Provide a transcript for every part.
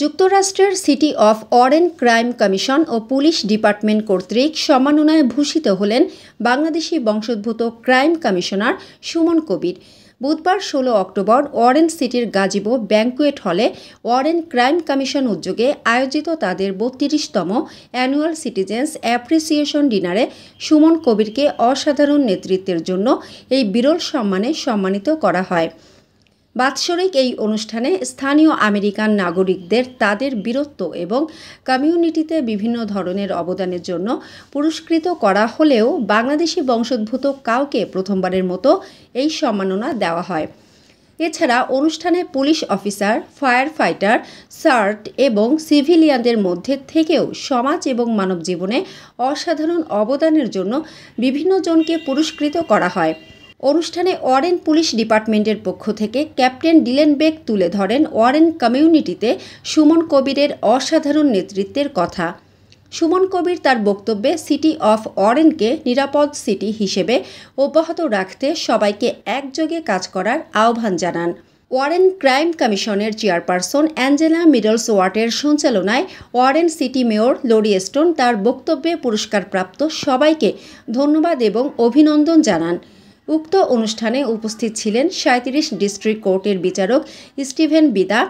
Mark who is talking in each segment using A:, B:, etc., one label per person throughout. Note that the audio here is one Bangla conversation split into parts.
A: যুক্তরাষ্ট্রের city of Warren crime commission ও পুলিশ ডিপার্টমেন্ট কর্তৃক সমন্বয়ে ভূষিত হলেন বাংলাদেশি বংশোদ্ভূত ক্রাইম কমিশনার সুমন কবির বুধবার ষোলো অক্টোবর অরেঞ্জ সিটির গাজিবো ব্যাঙ্কুয়েট হলে অরেঞ্জ ক্রাইম কমিশন উদ্যোগে আয়োজিত তাদের বত্রিশতম অ্যানুয়াল সিটিজেন্স অ্যাপ্রিসিয়েশন ডিনারে সুমন কবিরকে অসাধারণ নেতৃত্বের জন্য এই বিরল সম্মানে সম্মানিত করা হয় বাৎসরিক এই অনুষ্ঠানে স্থানীয় আমেরিকান নাগরিকদের তাদের বীরত্ব এবং কমিউনিটিতে বিভিন্ন ধরনের অবদানের জন্য পুরস্কৃত করা হলেও বাংলাদেশি বংশোদ্ভূত কাউকে প্রথমবারের মতো এই সম্মাননা দেওয়া হয় এছাড়া অনুষ্ঠানে পুলিশ অফিসার ফায়ার ফাইটার সার্ট এবং সিভিলিয়ানদের মধ্যে থেকেও সমাজ এবং মানব জীবনে অসাধারণ অবদানের জন্য বিভিন্ন জনকে পুরস্কৃত করা হয় অনুষ্ঠানে ওয়ারেন পুলিশ ডিপার্টমেন্টের পক্ষ থেকে ক্যাপ্টেন ডিলেন বেগ তুলে ধরেন ওয়ারেন কমিউনিটিতে সুমন কবিরের অসাধারণ নেতৃত্বের কথা সুমন কবির তার বক্তব্যে সিটি অফ অরেনকে নিরাপদ সিটি হিসেবে অব্যাহত রাখতে সবাইকে একযোগে কাজ করার আহ্বান জানান ওয়ারেন ক্রাইম কমিশনের চেয়ারপারসন অ্যাঞ্জেলা মিডলস ওয়ার্ডের সঞ্চালনায় Warren city mayor Lori Stone তার বক্তব্যে পুরস্কারপ্রাপ্ত সবাইকে ধন্যবাদ এবং অভিনন্দন জানান উক্ত অনুষ্ঠানে উপস্থিত ছিলেন সাঁত্রিশ ডিস্ট্রিক্ট কোর্টের বিচারক স্টিভেন বিদা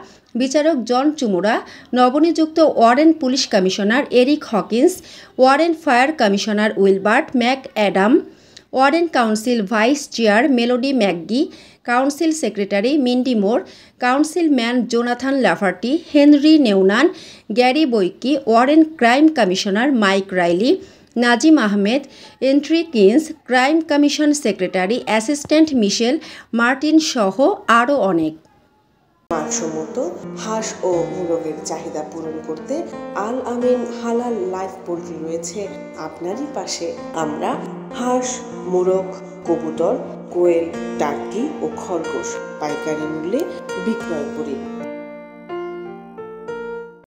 A: বিচারক জন চুমুরা নবনিযুক্ত Warren police commissioner Eric Hawkins Warren fire commissioner Wilbert McAdam Warren council vice chair Melody McGee council secretary Mindy Moore councilman Jonathan Lafferty Henry Noonan Gary Boike Warren crime commissioner Mike Riley Nazim Ahmed এন্ট্রি কিংস crime commission secretary assistant Michelle Martin সহ আরও অনেক
B: মানসম্মত হাঁস ও মুরগের চাহিদা পূরণ করতে আল আমিন হালাল লাইফ পোল্ট্রি রয়েছে আপনারই পাশে আমরা হাঁস মুরগ কবুতর কোয়েল টার্কি ও খরগোশ পাইকারি মূল্যে বিক্রয় করি